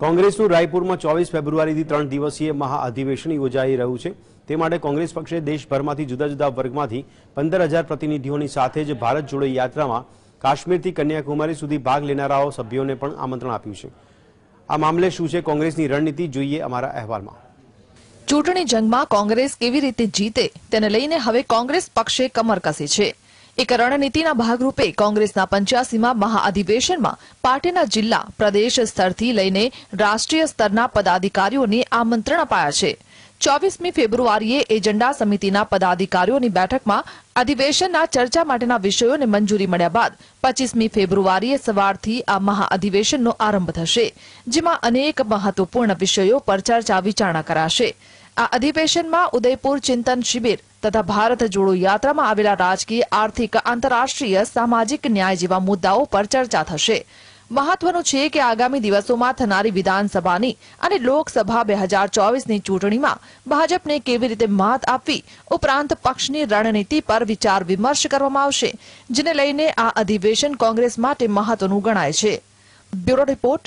કોંગ્રેસનું રાયપુરમાં ચોવીસ ફેબ્રુઆરીથી ત્રણ દિવસીય મહાઅધિવેશન યોજાઈ રહ્યું છે તે માટે કોંગ્રેસ પક્ષે દેશભરમાંથી જુદા જુદા વર્ગમાંથી પંદર હજાર પ્રતિનિધિઓની સાથે જ ભારત જોડો યાત્રામાં કાશ્મીરથી કન્યાકુમારી સુધી ભાગ લેનારાઓ સભ્યોને પણ આમંત્રણ આપ્યું છે આ મામલે શું છે કોંગ્રેસની રણનીતિ જોઈએ અમારા અહેવાલમાં ચૂંટણી જંગમાં કોંગ્રેસ કેવી રીતે જીતે તેને લઈને હવે કોંગ્રેસ પક્ષે કમર કસી છે એક રણનીતિના ભાગરૂપે કોંગ્રેસના પંચ્યાસીમાં મહાઅધિવેશનમાં પાર્ટીના જિલ્લા પ્રદેશ સ્તરથી લઈને રાષ્ટ્રીય સ્તરના પદાધિકારીઓને આમંત્રણ અપાયા છે ચોવીસમી ફેબ્રુઆરીએ એજન્ડા સમિતિના પદાધિકારીઓની બેઠકમાં અધિવેશનના ચર્ચા માટેના વિષયોને મંજૂરી મળ્યા બાદ પચીસમી ફેબ્રુઆરીએ સવારથી આ મહાઅધિવેશનનો આરંભ થશે જેમાં અનેક મહત્વપૂર્ણ વિષયો પર ચર્ચા વિચારણા કરાશે આ અધિવેશનમાં ઉદયપુર ચિંતન શિબિર તથા ભારત જોડો યાત્રામાં આવેલા રાજકીય આર્થિક આંતરરાષ્ટ્રીય સામાજિક ન્યાય જેવા મુદ્દાઓ પર ચર્ચા થશે મહત્વનું છે કે આગામી દિવસોમાં થનારી વિધાનસભાની અને લોકસભા બે હજાર ચોવીસની ચૂંટણીમાં ભાજપને કેવી રીતે માત આપવી ઉપરાંત પક્ષની રણનીતિ પર વિચાર વિમર્શ કરવામાં આવશે જેને લઈને આ અધિવેશન કોંગ્રેસ માટે મહત્વનું ગણાય છે બ્યુરો રિપોર્ટ